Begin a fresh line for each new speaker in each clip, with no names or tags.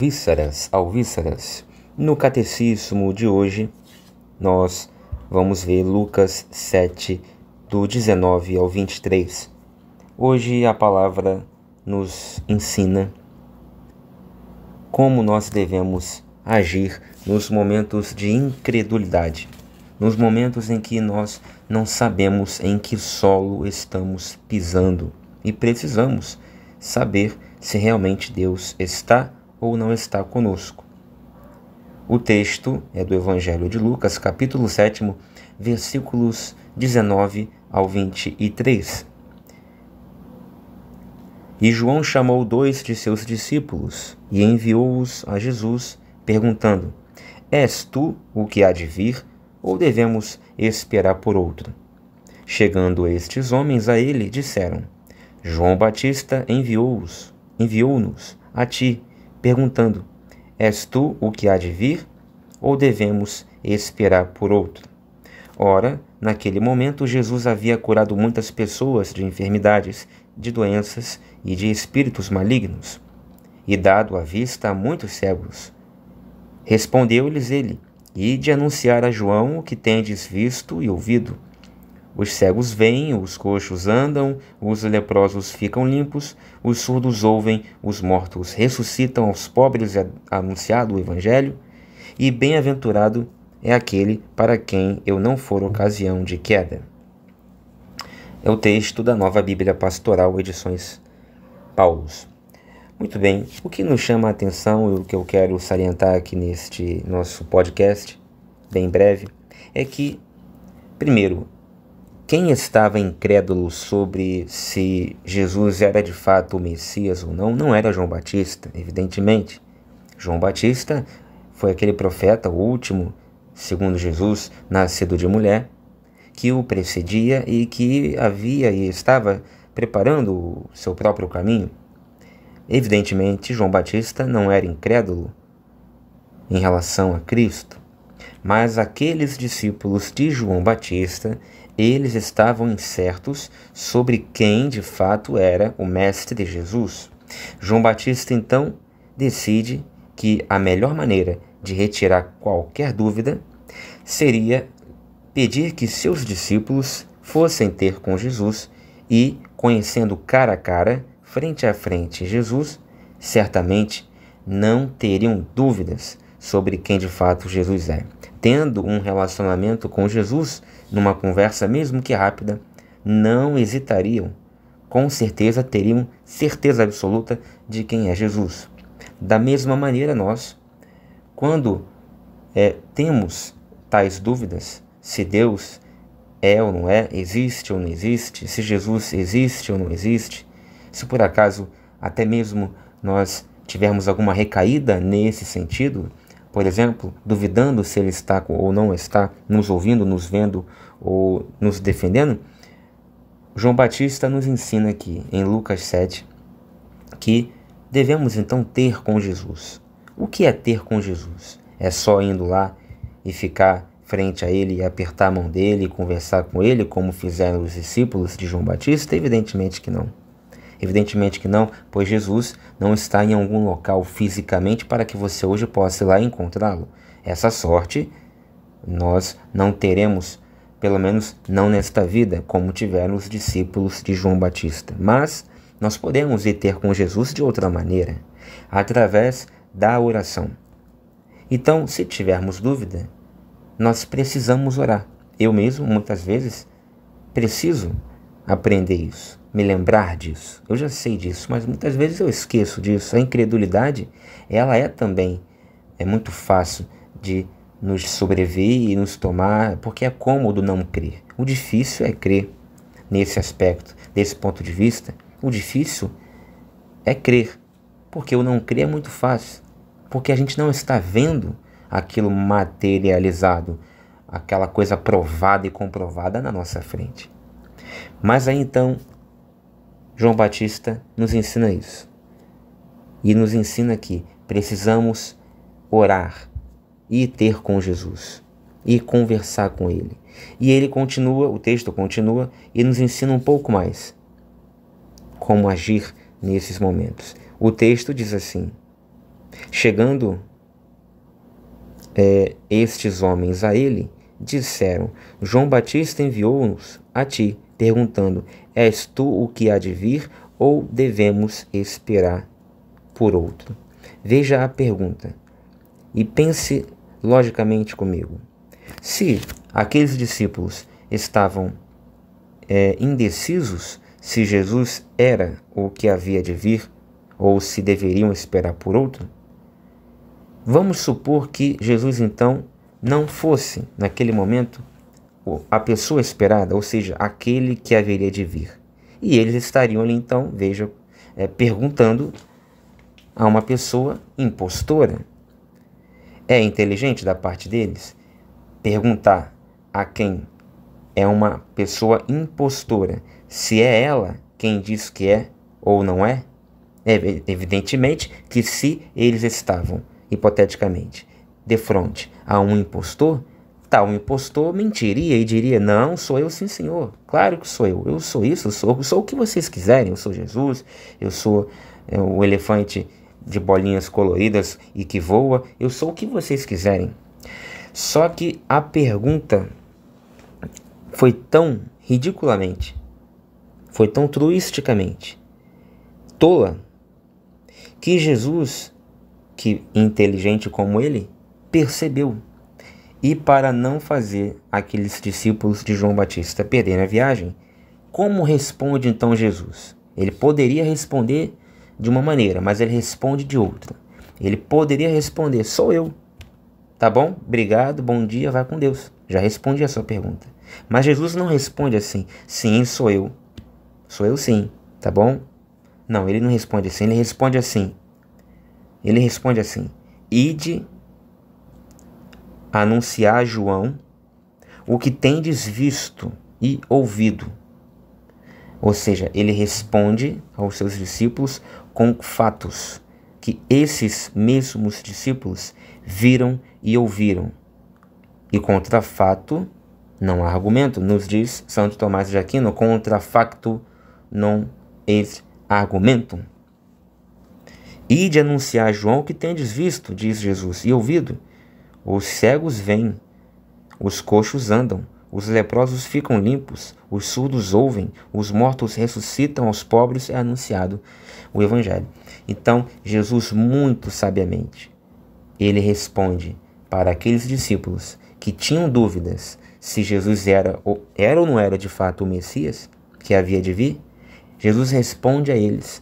vísceras, alvíceras. No catecismo de hoje, nós vamos ver Lucas 7, do 19 ao 23. Hoje a palavra nos ensina como nós devemos agir nos momentos de incredulidade, nos momentos em que nós não sabemos em que solo estamos pisando e precisamos saber se realmente Deus está ou não está conosco. O texto é do Evangelho de Lucas, capítulo 7, versículos 19 ao 23. E João chamou dois de seus discípulos e enviou-os a Jesus, perguntando: És tu o que há de vir, ou devemos esperar por outro? Chegando estes homens a ele, disseram: João Batista enviou-os, enviou-nos a ti, perguntando: És tu o que há de vir? Ou devemos esperar por outro? Ora, naquele momento, Jesus havia curado muitas pessoas de enfermidades, de doenças e de espíritos malignos, e dado a vista a muitos cegos. Respondeu-lhes ele: Ide anunciar a João o que tendes visto e ouvido. Os cegos veem, os coxos andam, os leprosos ficam limpos, os surdos ouvem, os mortos ressuscitam, aos pobres é anunciado o Evangelho, e bem-aventurado é aquele para quem eu não for ocasião de queda. É o texto da Nova Bíblia Pastoral, edições Paulos. Muito bem, o que nos chama a atenção e o que eu quero salientar aqui neste nosso podcast, bem breve, é que, primeiro, quem estava incrédulo sobre se Jesus era de fato o Messias ou não, não era João Batista, evidentemente. João Batista foi aquele profeta, o último, segundo Jesus, nascido de mulher, que o precedia e que havia e estava preparando o seu próprio caminho. Evidentemente, João Batista não era incrédulo em relação a Cristo, mas aqueles discípulos de João Batista eles estavam incertos sobre quem de fato era o Mestre de Jesus. João Batista então decide que a melhor maneira de retirar qualquer dúvida seria pedir que seus discípulos fossem ter com Jesus e, conhecendo cara a cara, frente a frente Jesus, certamente não teriam dúvidas sobre quem de fato Jesus é. Tendo um relacionamento com Jesus, numa conversa mesmo que rápida, não hesitariam. Com certeza teriam certeza absoluta de quem é Jesus. Da mesma maneira, nós, quando é, temos tais dúvidas, se Deus é ou não é, existe ou não existe, se Jesus existe ou não existe, se por acaso até mesmo nós tivermos alguma recaída nesse sentido, por exemplo, duvidando se ele está ou não está nos ouvindo, nos vendo ou nos defendendo, João Batista nos ensina aqui em Lucas 7 que devemos então ter com Jesus. O que é ter com Jesus? É só indo lá e ficar frente a ele, e apertar a mão dele, e conversar com ele, como fizeram os discípulos de João Batista? Evidentemente que não. Evidentemente que não, pois Jesus não está em algum local fisicamente para que você hoje possa ir lá encontrá-lo. Essa sorte nós não teremos, pelo menos não nesta vida, como tiveram os discípulos de João Batista. Mas nós podemos ir ter com Jesus de outra maneira, através da oração. Então, se tivermos dúvida, nós precisamos orar. Eu mesmo, muitas vezes, preciso aprender isso me lembrar disso. Eu já sei disso, mas muitas vezes eu esqueço disso. A incredulidade, ela é também é muito fácil de nos sobreviver e nos tomar, porque é cômodo não crer. O difícil é crer nesse aspecto, desse ponto de vista. O difícil é crer, porque o não crer é muito fácil, porque a gente não está vendo aquilo materializado, aquela coisa provada e comprovada na nossa frente. Mas aí então João Batista nos ensina isso. E nos ensina que precisamos orar e ter com Jesus e conversar com ele. E ele continua, o texto continua e nos ensina um pouco mais como agir nesses momentos. O texto diz assim: Chegando é, estes homens a ele, disseram: João Batista enviou-nos a ti, perguntando: És tu o que há de vir ou devemos esperar por outro? Veja a pergunta e pense logicamente comigo. Se aqueles discípulos estavam é, indecisos se Jesus era o que havia de vir ou se deveriam esperar por outro, vamos supor que Jesus então não fosse, naquele momento, a pessoa esperada, ou seja, aquele que haveria de vir. E eles estariam ali então, veja, é, perguntando a uma pessoa impostora. É inteligente da parte deles perguntar a quem é uma pessoa impostora se é ela quem diz que é ou não é? é evidentemente que se eles estavam, hipoteticamente, de frente a um impostor, tal tá, impostor mentiria e diria: Não, sou eu sim, senhor. Claro que sou eu. Eu sou isso, eu sou, eu sou o que vocês quiserem. Eu sou Jesus, eu sou é, o elefante de bolinhas coloridas e que voa. Eu sou o que vocês quiserem. Só que a pergunta foi tão ridiculamente, foi tão truisticamente tola que Jesus, que inteligente como ele, percebeu e para não fazer aqueles discípulos de João Batista perderem a viagem, como responde então Jesus? Ele poderia responder de uma maneira, mas ele responde de outra. Ele poderia responder: sou eu. Tá bom? Obrigado, bom dia, vai com Deus. Já respondi a sua pergunta. Mas Jesus não responde assim: sim, sou eu. Sou eu sim, tá bom? Não, ele não responde assim, ele responde assim. Ele responde assim: ide anunciar a João o que tendes visto e ouvido. Ou seja, ele responde aos seus discípulos com fatos que esses mesmos discípulos viram e ouviram. E contra fato não há argumento, nos diz Santo Tomás de Aquino, contra facto não est argumentum. E de anunciar a João o que tendes visto, diz Jesus, e ouvido, os cegos vêm, os coxos andam, os leprosos ficam limpos, os surdos ouvem, os mortos ressuscitam, aos pobres é anunciado o Evangelho. Então, Jesus, muito sabiamente, ele responde para aqueles discípulos que tinham dúvidas se Jesus era ou, era ou não era de fato o Messias que havia de vir. Jesus responde a eles: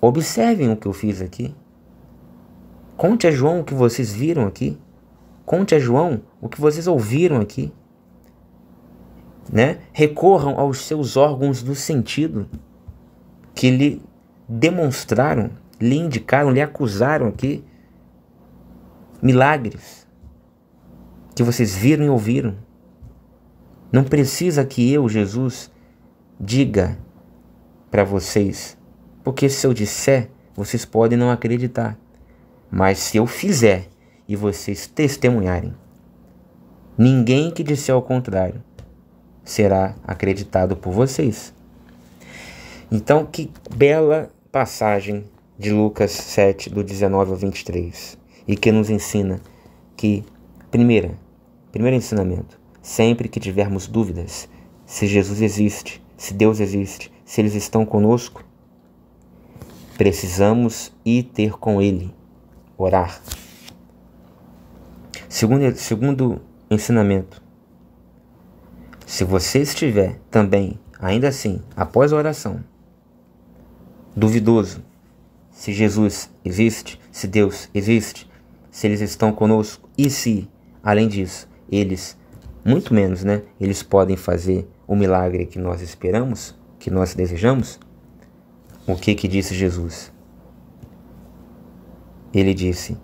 Observem o que eu fiz aqui. Conte a João o que vocês viram aqui. Conte a João o que vocês ouviram aqui. Né? Recorram aos seus órgãos do sentido que lhe demonstraram, lhe indicaram, lhe acusaram aqui milagres que vocês viram e ouviram. Não precisa que eu, Jesus, diga para vocês, porque se eu disser, vocês podem não acreditar. Mas se eu fizer, e vocês testemunharem. Ninguém que disser ao contrário será acreditado por vocês. Então, que bela passagem de Lucas 7, do 19 ao 23, e que nos ensina que, primeira, primeiro ensinamento, sempre que tivermos dúvidas se Jesus existe, se Deus existe, se eles estão conosco, precisamos ir ter com Ele, orar. Segundo, segundo ensinamento: se você estiver também, ainda assim, após a oração, duvidoso se Jesus existe, se Deus existe, se eles estão conosco e se, além disso, eles, muito menos, né, eles podem fazer o milagre que nós esperamos, que nós desejamos? O que que disse Jesus? Ele disse: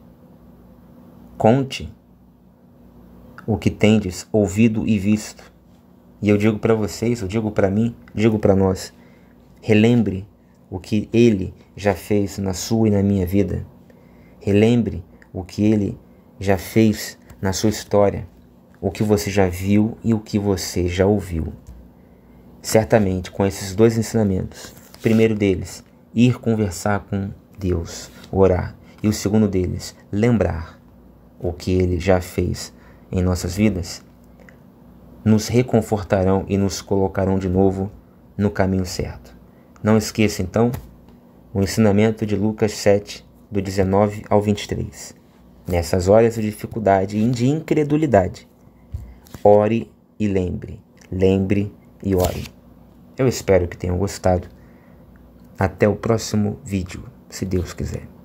Conte o que tendes ouvido e visto. E eu digo para vocês, eu digo para mim, digo para nós: relembre o que ele já fez na sua e na minha vida. Relembre o que ele já fez na sua história, o que você já viu e o que você já ouviu. Certamente, com esses dois ensinamentos, o primeiro deles, ir conversar com Deus, orar, e o segundo deles, lembrar o que ele já fez em nossas vidas nos reconfortarão e nos colocarão de novo no caminho certo. Não esqueça então o ensinamento de Lucas 7, do 19 ao 23. Nessas horas de dificuldade e de incredulidade, ore e lembre, lembre e ore. Eu espero que tenham gostado. Até o próximo vídeo, se Deus quiser.